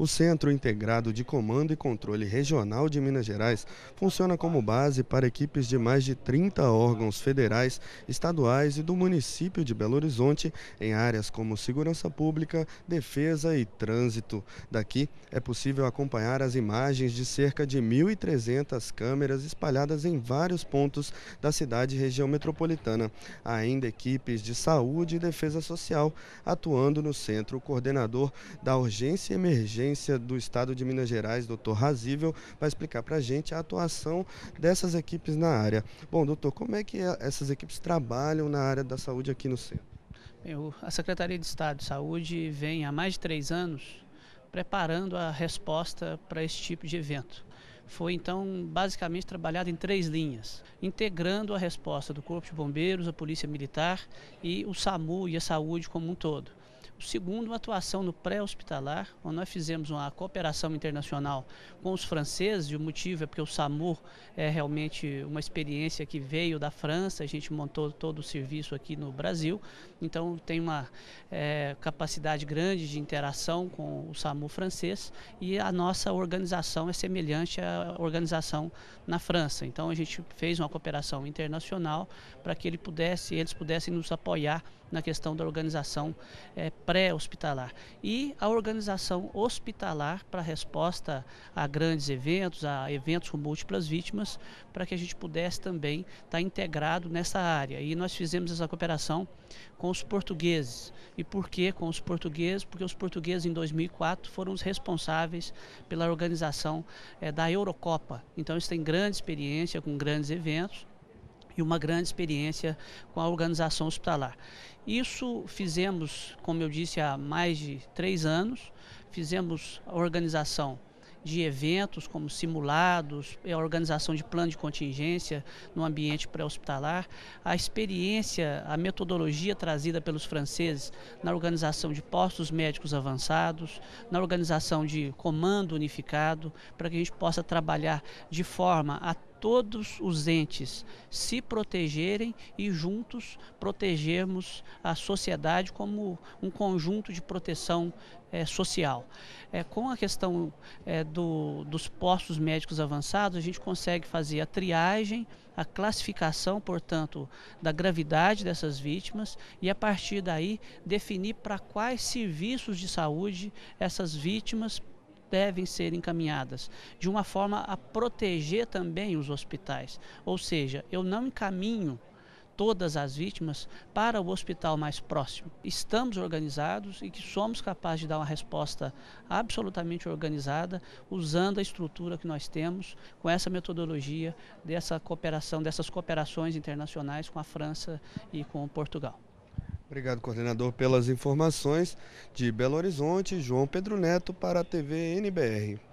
O Centro Integrado de Comando e Controle Regional de Minas Gerais funciona como base para equipes de mais de 30 órgãos federais, estaduais e do município de Belo Horizonte em áreas como segurança pública, defesa e trânsito. Daqui é possível acompanhar as imagens de cerca de 1.300 câmeras espalhadas em vários pontos da cidade e região metropolitana. Há ainda equipes de saúde e defesa social atuando no centro. O coordenador da Urgência e Emergência Previdência do Estado de Minas Gerais, doutor Razível, vai explicar para a gente a atuação dessas equipes na área. Bom, doutor, como é que é, essas equipes trabalham na área da saúde aqui no centro? a Secretaria de Estado de Saúde vem há mais de três anos preparando a resposta para esse tipo de evento foi então basicamente trabalhado em três linhas, integrando a resposta do Corpo de Bombeiros, a Polícia Militar e o SAMU e a saúde como um todo. O segundo, uma atuação no pré-hospitalar, onde nós fizemos uma cooperação internacional com os franceses, e o motivo é porque o SAMU é realmente uma experiência que veio da França, a gente montou todo o serviço aqui no Brasil, então tem uma é, capacidade grande de interação com o SAMU francês e a nossa organização é semelhante à organização na França. Então a gente fez uma cooperação internacional para que ele pudesse, eles pudessem nos apoiar na questão da organização é, pré-hospitalar. E a organização hospitalar para resposta a grandes eventos, a eventos com múltiplas vítimas, para que a gente pudesse também estar tá integrado nessa área. E nós fizemos essa cooperação com os portugueses. E por que com os portugueses? Porque os portugueses em 2004 foram os responsáveis pela organização é, da Eurocopa. Então eles têm grande experiência com grandes eventos uma grande experiência com a organização hospitalar. Isso fizemos, como eu disse, há mais de três anos, fizemos a organização de eventos como simulados, é a organização de plano de contingência no ambiente pré-hospitalar, a experiência, a metodologia trazida pelos franceses na organização de postos médicos avançados, na organização de comando unificado, para que a gente possa trabalhar de forma a todos os entes se protegerem e juntos protegermos a sociedade como um conjunto de proteção é, social. É, com a questão é, do, dos postos médicos avançados, a gente consegue fazer a triagem, a classificação, portanto, da gravidade dessas vítimas e, a partir daí, definir para quais serviços de saúde essas vítimas devem ser encaminhadas, de uma forma a proteger também os hospitais. Ou seja, eu não encaminho todas as vítimas para o hospital mais próximo. Estamos organizados e que somos capazes de dar uma resposta absolutamente organizada, usando a estrutura que nós temos, com essa metodologia dessa cooperação, dessas cooperações internacionais com a França e com Portugal. Obrigado, coordenador, pelas informações. De Belo Horizonte, João Pedro Neto para a TV NBR.